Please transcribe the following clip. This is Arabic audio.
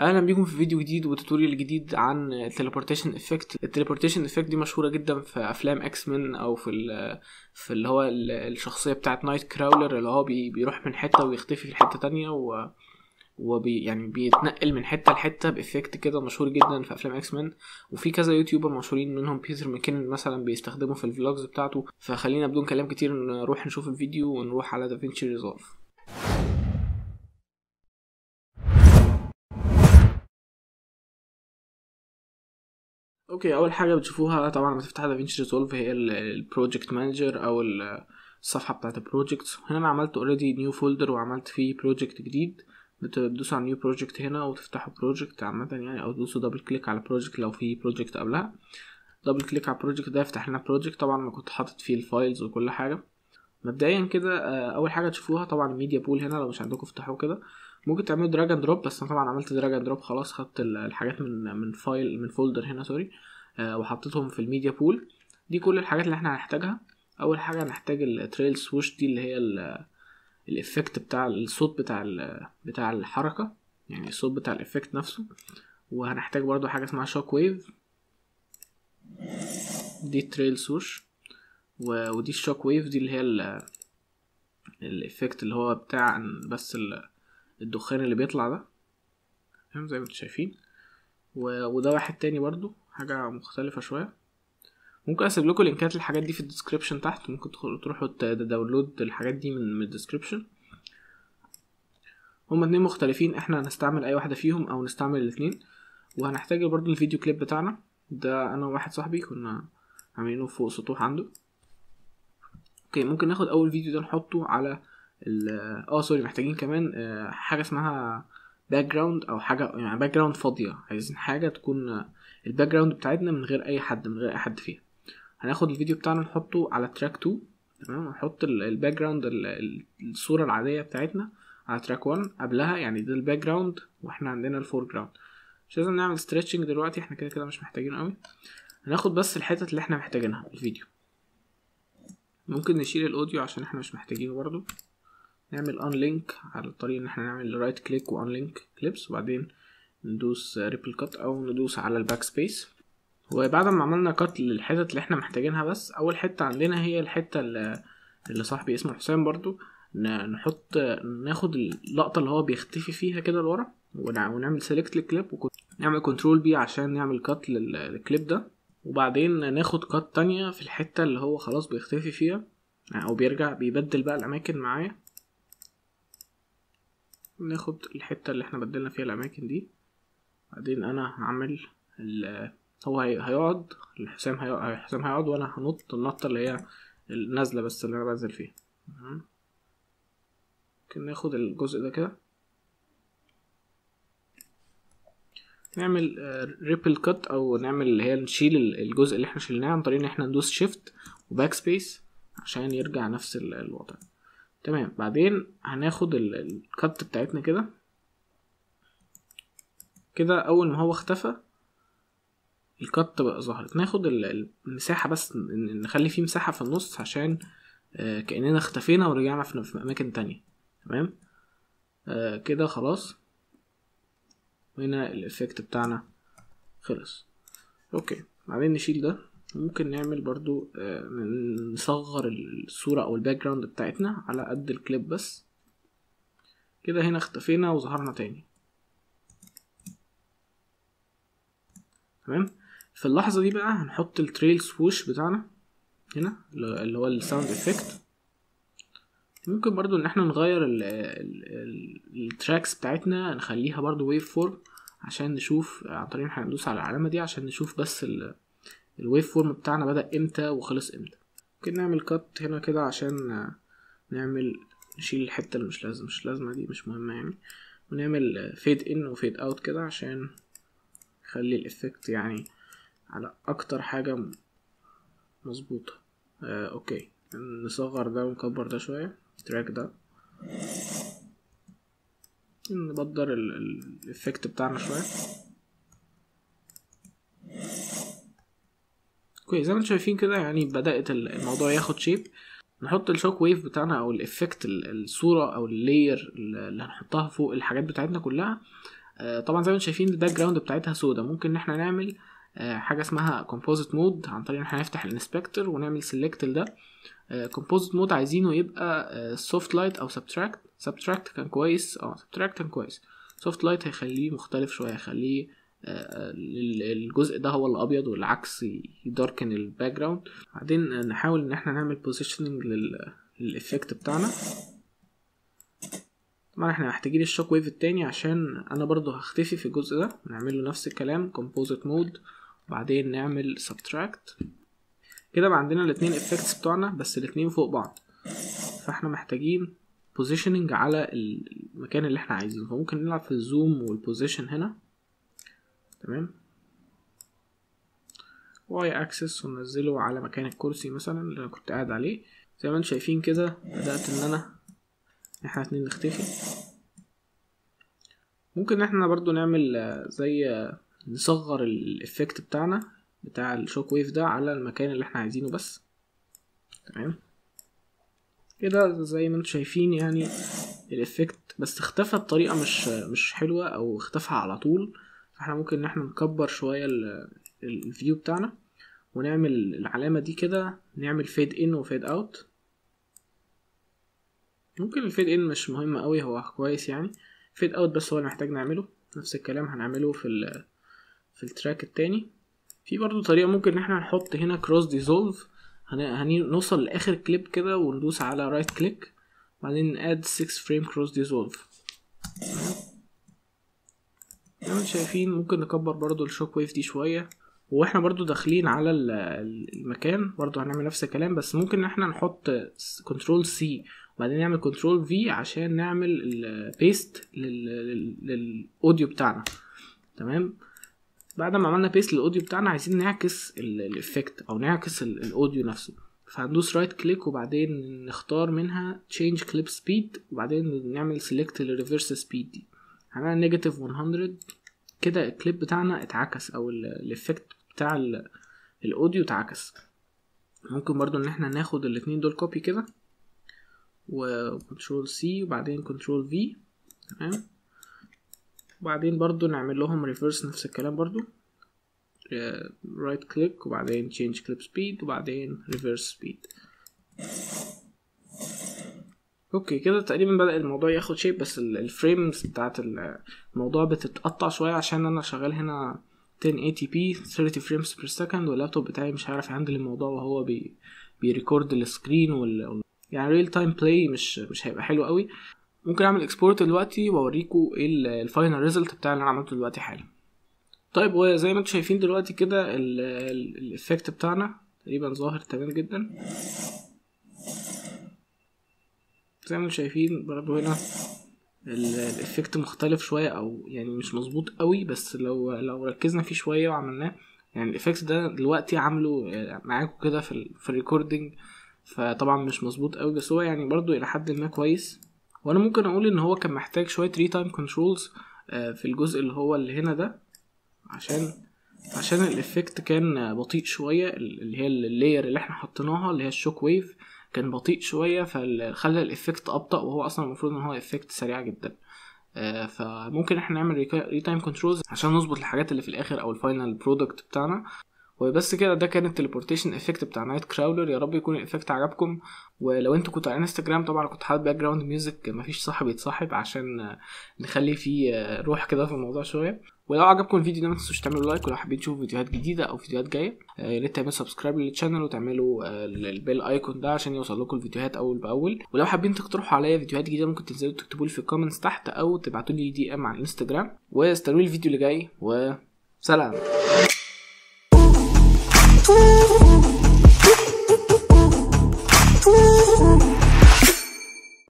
اهلا بيكم في فيديو جديد وتوتوريال جديد عن التليبورتيشن افكت التليبورتيشن افكت دي مشهوره جدا في افلام اكس مان او في في اللي هو الشخصيه بتاعه نايت كراولر اللي هو بيروح من حته ويختفي في حته تانية و وبي يعني بيتنقل من حته لحته بافكت كده مشهور جدا في افلام اكس مان وفي كذا يوتيوبر مشهورين منهم بيتر ماكينن مثلا بيستخدمه في الفلوجز بتاعته فخلينا بدون كلام كتير نروح نشوف الفيديو ونروح على دافينشي ريزولف اوكي اول حاجه بتشوفوها طبعا لما تفتح دافينشي ريزولف هي البروجكت مانجر او الصفحه بتاعت البروجكتس هنا انا عملت اوريدي نيو فولدر وعملت فيه بروجكت جديد بتدوس على نيو بروجكت هنا وتفتحوا بروجكت عامه يعني او تدوسوا دبل كليك على بروجكت لو في بروجكت قبلها دبل كليك على البروجكت ده يفتح لنا بروجكت طبعا انا كنت حاطط فيه الفايلز وكل حاجه مبدئيا كده آه، اول حاجه تشوفوها طبعا الميديا بول هنا لو مش عندكم افتحوه كده ممكن تعملوا دراج اند دروب بس انا طبعا عملت دراج اند دروب خلاص خدت الحاجات من من فايل من فولدر هنا سوري آه، وحطيتهم في الميديا بول دي كل الحاجات اللي احنا هنحتاجها اول حاجه هنحتاج التريل سويش دي اللي هي الايفكت بتاع الصوت بتاع بتاع الحركه يعني الصوت بتاع الافكت نفسه وهنحتاج برضو حاجه اسمها شوك ويف دي تريل سوش و... ودي الشوك ويف دي اللي هي ال... الافكت اللي هو بتاع بس ال... الدخان اللي بيطلع ده تمام زي ما انتم شايفين و... وده واحد تاني برضو حاجة مختلفة شوية ممكن اسيب لكم لينكات الحاجات دي في الديسكريبشن تحت ممكن تروحوا تداونلود الحاجات دي من الديسكريبشن هما اتنين مختلفين احنا هنستعمل اي واحدة فيهم او نستعمل الاتنين وهنحتاج برضو الفيديو كليب بتاعنا ده انا وواحد صاحبي كنا عاملينه فوق سطوح عنده اوكي ممكن ناخد اول فيديو ده نحطه على اه سوري محتاجين كمان آه حاجه اسمها باك جراوند او حاجه يعني باك جراوند فاضيه عايزين حاجه تكون آه، الباك جراوند بتاعتنا من غير اي حد من غير اي حد فيها هناخد الفيديو بتاعنا نحطه على تراك 2 تمام نحط الباك جراوند الصوره العاديه بتاعتنا على تراك 1 قبلها يعني ده الباك جراوند واحنا عندنا الفور جراوند مش لازم نعمل ستريتشنج دلوقتي احنا كده كده مش محتاجينه قوي هناخد بس الحتت اللي احنا محتاجينها الفيديو ممكن نشيل الاوديو عشان احنا مش محتاجينه برضو نعمل ان لينك على الطريقه ان احنا نعمل رايت كليك وان لينك كليبس وبعدين ندوس ريبل كات او ندوس على الباك سبيس وبعد ما عملنا كات للحتت اللي احنا محتاجينها بس اول حته عندنا هي الحته اللي, اللي صاحبي اسمه حسام برضو نحط ناخد اللقطه اللي هو بيختفي فيها كده لورا ونعمل سيلكت للكليب ونعمل كنترول بي عشان نعمل كات للكليب ده وبعدين ناخد كات تانية في الحتة اللي هو خلاص بيختفي فيها او بيرجع بيبدل بقى الاماكن معايا ناخد الحتة اللي احنا بدلنا فيها الاماكن دي بعدين انا هعمل هو هيقعد الحسام هيقعد الحسام هيقعد وانا هنط النطة اللي هي النازلة بس اللي انا بنزل فيها ممكن ناخد الجزء ده كده نعمل ريبل آه، كات او نعمل اللي هي نشيل الجزء اللي احنا شلناه عن طريق ان احنا ندوس شيفت وباك سبيس عشان يرجع نفس الوضع تمام بعدين هناخد الكات بتاعتنا كده كده اول ما هو اختفى الكات بقى ظهرت ناخد المساحه بس نخلي فيه مساحه في النص عشان آه، كاننا اختفينا ورجعنا في اماكن تانية تمام آه، كده خلاص وهنا الإفكت بتاعنا خلص أوكي بعدين نشيل ده ممكن نعمل برضو آه، نصغر الصورة أو الباك جراوند بتاعتنا على قد الكليب بس كده هنا اختفينا وظهرنا تاني تمام في اللحظة دي بقى هنحط التريل سووش بتاعنا هنا اللي هو الساوند افكت ممكن برضو ان احنا نغير التراكس بتاعتنا نخليها برضو ويف فورم عشان نشوف عن طريق احنا ندوس على العلامه دي عشان نشوف بس الويف فورم بتاعنا بدا امتى وخلص امتى ممكن نعمل كات هنا كده عشان نعمل نشيل الحته اللي مش لازم مش لازمه دي مش مهمه يعني ونعمل فيد ان وفيد اوت كده عشان نخلي الافكت يعني على اكتر حاجه مظبوطه آه اوكي نصغر ده ونكبر ده شويه التراك ده نبدر الافكت بتاعنا شويه كويس زي ما انتم شايفين كده يعني بدات الموضوع ياخد شيب نحط الشوك ويف بتاعنا او الافكت الصوره او اللاير اللي هنحطها فوق الحاجات بتاعتنا كلها آه، طبعا زي ما انتم شايفين الباك جراوند بتاعتها سودا ممكن ان احنا نعمل آه، حاجه اسمها كومبوزيت مود عن طريق ان احنا نفتح الانسبكتور ونعمل سيلكت لده كومبوزيت آه، مود عايزينه يبقى سوفت آه، لايت او سبتراكت سبتراكت كان كويس اه سبتراكت كان كويس سوفت لايت هيخليه مختلف شويه هيخليه الجزء ده هو الابيض والعكس يداركن الباك جراوند بعدين نحاول ان احنا نعمل بوزيشننج للايفكت بتاعنا طبعا احنا محتاجين الشوك ويف التاني عشان انا برضو هختفي في الجزء ده نعمل له نفس الكلام كومبوزيت مود بعدين نعمل سبتراكت كده بقى عندنا الاتنين افكتس بتوعنا بس الاتنين فوق بعض فاحنا محتاجين بوزيشننج على المكان اللي احنا عايزينه فممكن نلعب في الزوم والبوزيشن هنا تمام واي اكسس وننزله على مكان الكرسي مثلا اللي انا كنت قاعد عليه زي ما انتم شايفين كده بدأت ان انا احنا الاثنين نختفي ممكن احنا برضو نعمل زي نصغر الافكت بتاعنا بتاع الشوك ويف ده على المكان اللي احنا عايزينه بس تمام كده زي ما انتم شايفين يعني الافكت بس اختفى بطريقه مش مش حلوه او اختفى على طول فاحنا ممكن ان احنا نكبر شويه الفيو بتاعنا ونعمل العلامه دي كده نعمل فيد ان وفيد اوت ممكن الفيد ان مش مهم قوي هو كويس يعني فيد اوت بس هو اللي محتاج نعمله نفس الكلام هنعمله في في التراك التاني في برضو طريقة ممكن ان احنا نحط هنا كروس ديزولف هنوصل لاخر كليب كده وندوس على رايت كليك بعدين اد 6 فريم كروس ديزولف زي ما شايفين ممكن نكبر برضو الشوك ويف دي شوية واحنا برضو داخلين على المكان برضو هنعمل نفس الكلام بس ممكن ان احنا نحط كنترول سي وبعدين نعمل كنترول في عشان نعمل البيست للاوديو بتاعنا تمام بعد ما عملنا بيست للاوديو بتاعنا عايزين نعكس الايفكت او نعكس الاوديو نفسه فهندوس رايت كليك وبعدين نختار منها تشينج كليب سبيد وبعدين نعمل سيلكت للريفرس سبيد دي هنعمل نيجاتيف 100 كده الكليب بتاعنا اتعكس او الايفكت بتاع الاوديو اتعكس ممكن برضو ان احنا ناخد الاثنين دول كوبي كده وكنترول سي وبعدين كنترول في تمام وبعدين برضو نعمل لهم ريفرس نفس الكلام برضو رايت آه، كليك وبعدين تشينج كليب سبيد وبعدين ريفرس سبيد اوكي كده تقريبا بدأ الموضوع ياخد شيب بس الفريمز بتاعت الموضوع بتتقطع شوية عشان انا شغال هنا 1080p 30 فريمز بير سكند واللابتوب بتاعي مش هيعرف يهندل الموضوع وهو بي بيريكورد السكرين وال يعني ريل تايم بلاي مش مش هيبقى حلو قوي ممكن اعمل اكسبورت دلوقتي واوريكم الفاينل ريزلت بتاع اللي انا عملته دلوقتي حالا طيب وزي ما انتم شايفين دلوقتي كده الايفكت بتاعنا تقريبا ظاهر تمام جدا زي ما انتم شايفين برضو هنا الايفكت مختلف شويه او يعني مش مظبوط قوي بس لو لو ركزنا فيه شويه وعملناه يعني الايفكت ده دلوقتي عامله معاكم كده في, في الريكوردنج فطبعا مش مظبوط قوي بس هو يعني برضو الى حد ما كويس وانا ممكن اقول ان هو كان محتاج شويه ري تايم كنترولز في الجزء اللي هو اللي هنا ده عشان عشان الافكت كان بطيء شويه اللي هي اللاير اللي احنا حطيناها اللي هي الشوك ويف كان بطيء شويه فخلى الافكت ابطا وهو اصلا المفروض ان هو افكت سريع جدا آه، فممكن احنا نعمل ري تايم كنترولز عشان نظبط الحاجات اللي في الاخر او الفاينل برودكت بتاعنا وبس كده ده كان التليبورتيشن افكت بتاع نايت كراولر يا رب يكون الافكت عجبكم ولو انتوا كنتوا على انستجرام طبعا كنت حاطط باك جراوند ميوزك مفيش صاحب يتصاحب عشان آه، نخلي فيه آه، روح كده في الموضوع شويه ولو عجبكم الفيديو ده ما تنسوش تعملوا لايك ولو حابين تشوفوا فيديوهات جديده او فيديوهات جايه آه، يا ريت تعملوا سبسكرايب للشانل وتعملوا البيل ايكون ده عشان يوصل لكم الفيديوهات اول باول ولو حابين تقترحوا عليا فيديوهات جديده ممكن تنزلوا تكتبوا لي في الكومنتس تحت او تبعتوا لي دي ام على الانستجرام واستنوا الفيديو اللي جاي وسلام Ooh.